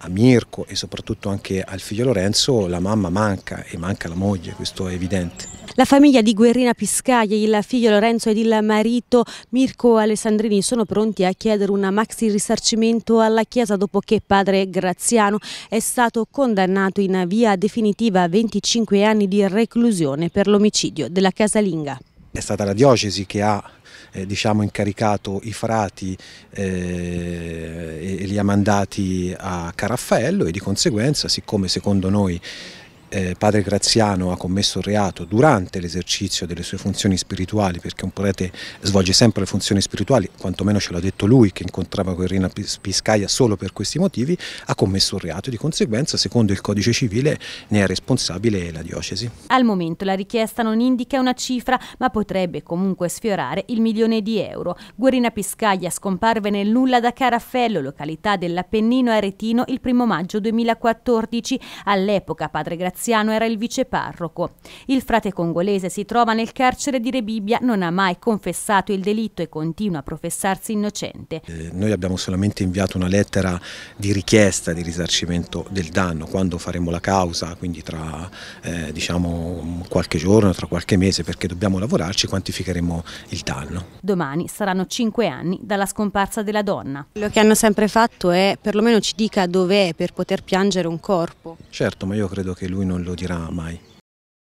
a Mirko e soprattutto anche al figlio Lorenzo la mamma manca e manca la moglie, questo è evidente. La famiglia di Guerrina Piscaglia, il figlio Lorenzo ed il marito Mirko Alessandrini sono pronti a chiedere un maxi risarcimento alla Chiesa dopo che padre Graziano è stato condannato in via definitiva a 25 anni di reclusione per l'omicidio della casalinga è stata la diocesi che ha eh, diciamo, incaricato i frati eh, e, e li ha mandati a Caraffaello e di conseguenza, siccome secondo noi eh, padre Graziano ha commesso il reato durante l'esercizio delle sue funzioni spirituali, perché un prete svolge sempre le funzioni spirituali, quantomeno ce l'ha detto lui che incontrava Guerrina Piscaia solo per questi motivi, ha commesso il reato e di conseguenza secondo il codice civile ne è responsabile la diocesi. Al momento la richiesta non indica una cifra ma potrebbe comunque sfiorare il milione di euro. Guerrina Piscaia scomparve nel nulla da Caraffello, località dell'Appennino Aretino, il primo maggio 2014. All'epoca padre Graziano Graziano era il viceparroco. Il frate congolese si trova nel carcere di Rebibbia, non ha mai confessato il delitto e continua a professarsi innocente. Eh, noi abbiamo solamente inviato una lettera di richiesta di risarcimento del danno, quando faremo la causa, quindi tra eh, diciamo, qualche giorno, tra qualche mese, perché dobbiamo lavorarci, quantificheremo il danno. Domani saranno cinque anni dalla scomparsa della donna. Quello che hanno sempre fatto è perlomeno ci dica dov'è per poter piangere un corpo. Certo, ma io credo che lui non lo dirà mai.